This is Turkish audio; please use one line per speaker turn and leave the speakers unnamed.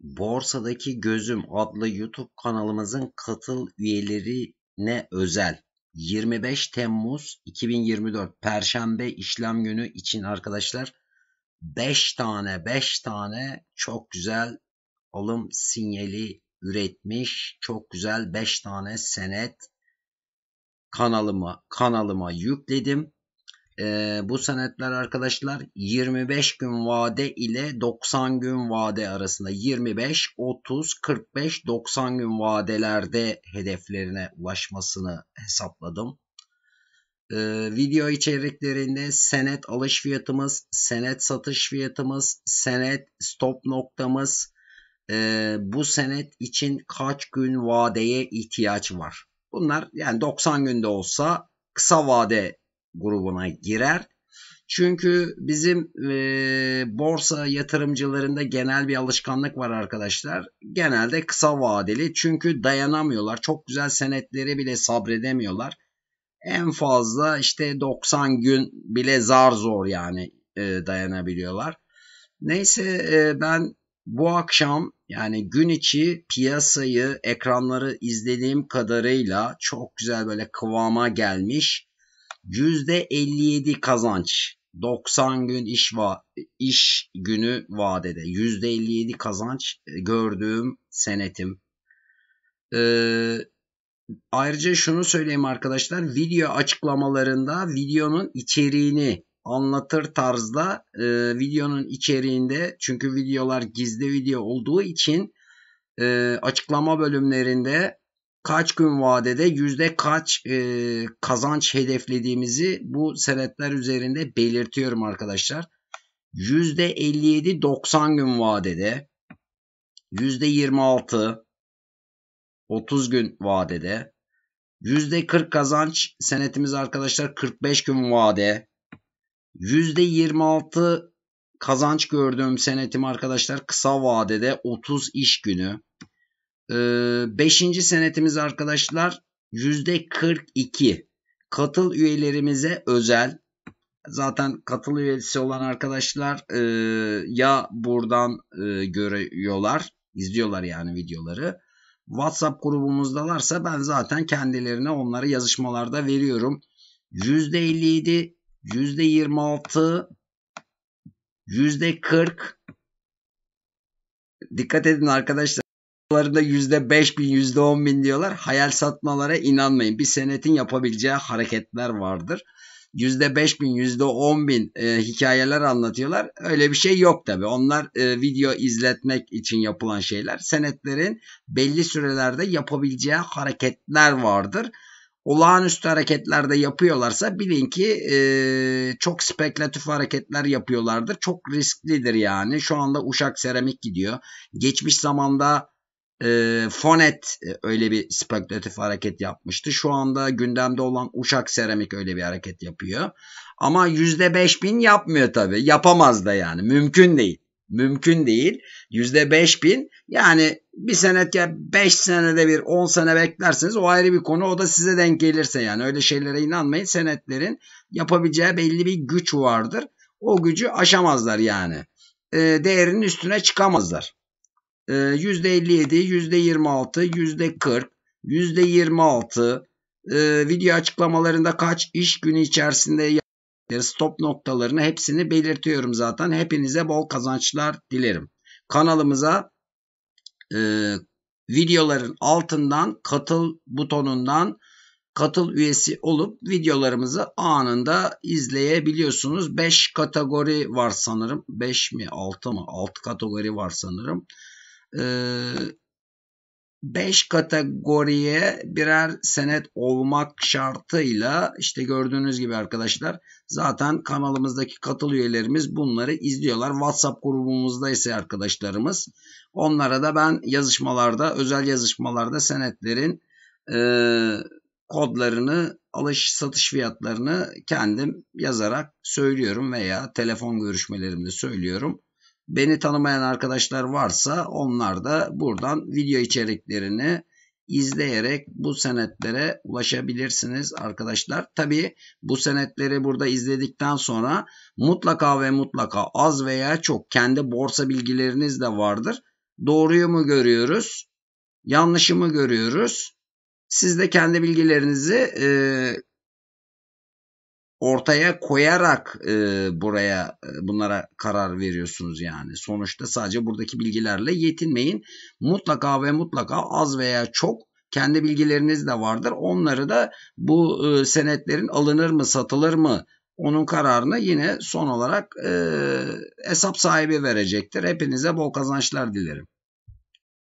Borsadaki Gözüm adlı YouTube kanalımızın katıl üyelerine özel 25 Temmuz 2024 Perşembe işlem günü için arkadaşlar 5 tane 5 tane çok güzel alım sinyali üretmiş. Çok güzel 5 tane senet kanalıma kanalıma yükledim. E, bu senetler arkadaşlar 25 gün vade ile 90 gün vade arasında 25, 30, 45, 90 gün vadelerde hedeflerine ulaşmasını hesapladım. E, video içeriklerinde senet alış fiyatımız, senet satış fiyatımız, senet stop noktamız, e, bu senet için kaç gün vadeye ihtiyaç var? Bunlar yani 90 günde olsa kısa vade grubuna girer. Çünkü bizim e, borsa yatırımcılarında genel bir alışkanlık var arkadaşlar. Genelde kısa vadeli çünkü dayanamıyorlar. Çok güzel senetleri bile sabredemiyorlar. En fazla işte 90 gün bile zar zor yani e, dayanabiliyorlar. Neyse e, ben bu akşam yani gün içi piyasayı ekranları izlediğim kadarıyla çok güzel böyle kıvama gelmiş %57 kazanç 90 gün iş va iş günü vadede %57 kazanç e, gördüğüm senetim. Ee, ayrıca şunu söyleyeyim arkadaşlar video açıklamalarında videonun içeriğini anlatır tarzda e, videonun içeriğinde çünkü videolar gizli video olduğu için e, açıklama bölümlerinde kaç gün vadede yüzde kaç e, kazanç hedeflediğimizi bu senetler üzerinde belirtiyorum arkadaşlar. Yüzde 57 90 gün vadede, yüzde 26 30 gün vadede, yüzde 40 kazanç senetimiz arkadaşlar 45 gün vade, yüzde 26 kazanç gördüğüm senetim arkadaşlar kısa vadede 30 iş günü. Ee, beşinci senetimiz arkadaşlar yüzde 42. Katıl üyelerimize özel. Zaten katıl üyesi olan arkadaşlar e, ya buradan e, görüyorlar, izliyorlar yani videoları. WhatsApp grubumuzdalarsa ben zaten kendilerine onları yazışmalarda veriyorum. yüzde %57, %26, %40. Dikkat edin arkadaşlar satışlarında yüzde beş bin, yüzde on bin diyorlar. Hayal satmalara inanmayın. Bir senetin yapabileceği hareketler vardır. Yüzde beş bin, yüzde on bin e, hikayeler anlatıyorlar. Öyle bir şey yok tabi Onlar e, video izletmek için yapılan şeyler. Senetlerin belli sürelerde yapabileceği hareketler vardır olağanüstü hareketlerde yapıyorlarsa bilin ki e, çok spekülatif hareketler yapıyorlardır. Çok risklidir yani. Şu anda Uşak Seramik gidiyor. Geçmiş zamanda e, Fonet e, öyle bir spekülatif hareket yapmıştı. Şu anda gündemde olan Uşak Seramik öyle bir hareket yapıyor. Ama bin yapmıyor tabii. Yapamaz da yani. Mümkün değil. Mümkün değil. bin yani bir senet ya 5 senede bir 10 sene beklerseniz o ayrı bir konu. O da size denk gelirse yani. Öyle şeylere inanmayın. Senetlerin yapabileceği belli bir güç vardır. O gücü aşamazlar yani. E, değerinin üstüne çıkamazlar. %57, %26, %40, %26 e, video açıklamalarında kaç iş günü içerisinde stop noktalarını hepsini belirtiyorum zaten. Hepinize bol kazançlar dilerim. Kanalımıza e, videoların altından katıl butonundan katıl üyesi olup videolarımızı anında izleyebiliyorsunuz. 5 kategori var sanırım. 5 mi 6 mı? 6 kategori var sanırım. 5 ee, kategoriye birer senet olmak şartıyla işte gördüğünüz gibi arkadaşlar zaten kanalımızdaki katıl üyelerimiz bunları izliyorlar. WhatsApp grubumuzda ise arkadaşlarımız onlara da ben yazışmalarda özel yazışmalarda senetlerin e, kodlarını alış satış fiyatlarını kendim yazarak söylüyorum veya telefon görüşmelerimde söylüyorum. Beni tanımayan arkadaşlar varsa onlar da buradan video içeriklerini izleyerek bu senetlere ulaşabilirsiniz arkadaşlar. Tabi bu senetleri burada izledikten sonra mutlaka ve mutlaka az veya çok kendi borsa bilgileriniz de vardır. Doğruyu mu görüyoruz? Yanlışı mı görüyoruz? Siz de kendi bilgilerinizi e, ortaya koyarak e, buraya e, bunlara karar veriyorsunuz yani. Sonuçta sadece buradaki bilgilerle yetinmeyin. Mutlaka ve mutlaka az veya çok kendi bilgileriniz de vardır. Onları da bu e, senetlerin alınır mı, satılır mı onun kararını yine son olarak e, hesap sahibi verecektir. Hepinize bol kazançlar dilerim.